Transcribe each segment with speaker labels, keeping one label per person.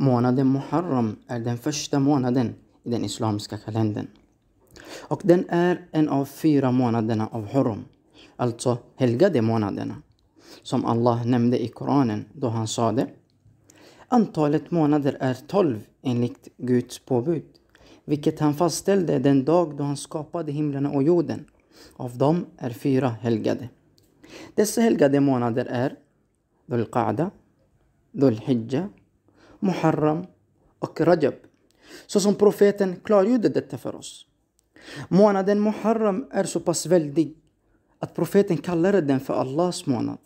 Speaker 1: Månaden Muharram är den första månaden i den islamiska kalendern. Och den är en av fyra månaderna av Hurum, alltså helgade månaderna, som Allah nämnde i Koranen då han sade Antalet månader är tolv enligt Guds påbud, vilket han fastställde den dag då han skapade himlen och jorden. Av dem är fyra helgade. Dessa helgade månader är Dhul Qa'da, Dhul Hijjah, Muharram och Rajab. Så som profeten klargjorde detta för oss. Månaden Muharram är så pass väldig att profeten kallade den för Allahs månad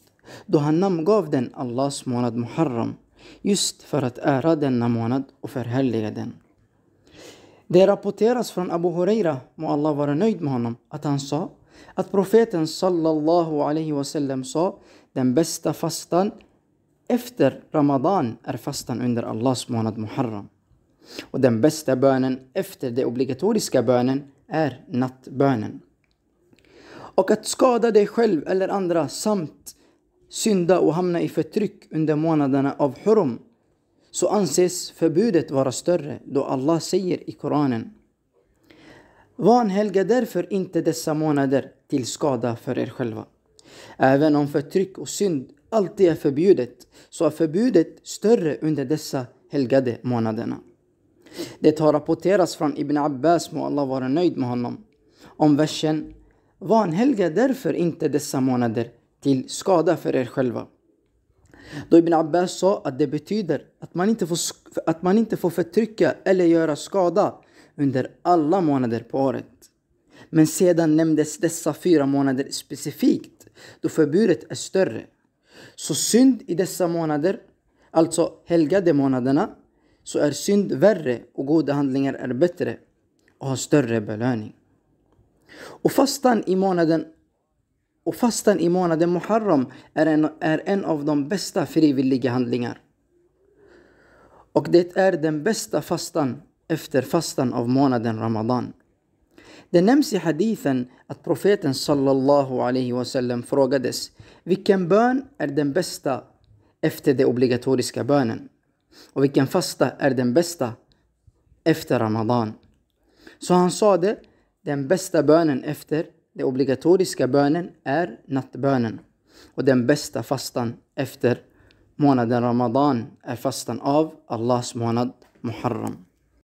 Speaker 1: då han namngav den Allahs månad Muharram just för att ära denna månad och förhärliga den. Det rapporteras från Abu Huraira, må Allah vara nöjd med honom, att han sa att profeten sallallahu alaihi wasallam sa den bästa fastan efter Ramadan är fastan under Allahs månad Muharram. Och den bästa bönen efter den obligatoriska bönen är nattbönen. Och att skada dig själv eller andra samt synda och hamna i förtryck under månaderna av Hurum så anses förbudet vara större då Allah säger i Koranen Vanhelga därför inte dessa månader till skada för er själva. Även om förtryck och synd alltid är förbjudet så är förbudet större under dessa helgade månaderna. Det har rapporterats från Ibn Abbas, må Allah vara nöjd med honom, om versen Vanhelga därför inte dessa månader till skada för er själva. Då Ibn Abbas sa att det betyder att man inte får, att man inte får förtrycka eller göra skada under alla månader på året. Men sedan nämndes dessa fyra månader specifikt då förbudet är större. Så synd i dessa månader, alltså helgade månaderna, så är synd värre och goda handlingar är bättre och har större belöning. Och fastan i månaden och fastan i månaden Muharram är en, är en av de bästa frivilliga handlingar. Och det är den bästa fastan efter fastan av månaden Ramadan. Det nämns i hadithen att profeten sallallahu alaihi wasallam frågades Vilken bön är den bästa efter den obligatoriska bönen? Och vilken fasta är den bästa efter Ramadan? Så han sade den bästa bönen efter den obligatoriska bönen är nattbönen. Och den bästa fastan efter månaden Ramadan är fastan av Allahs månad Muharram.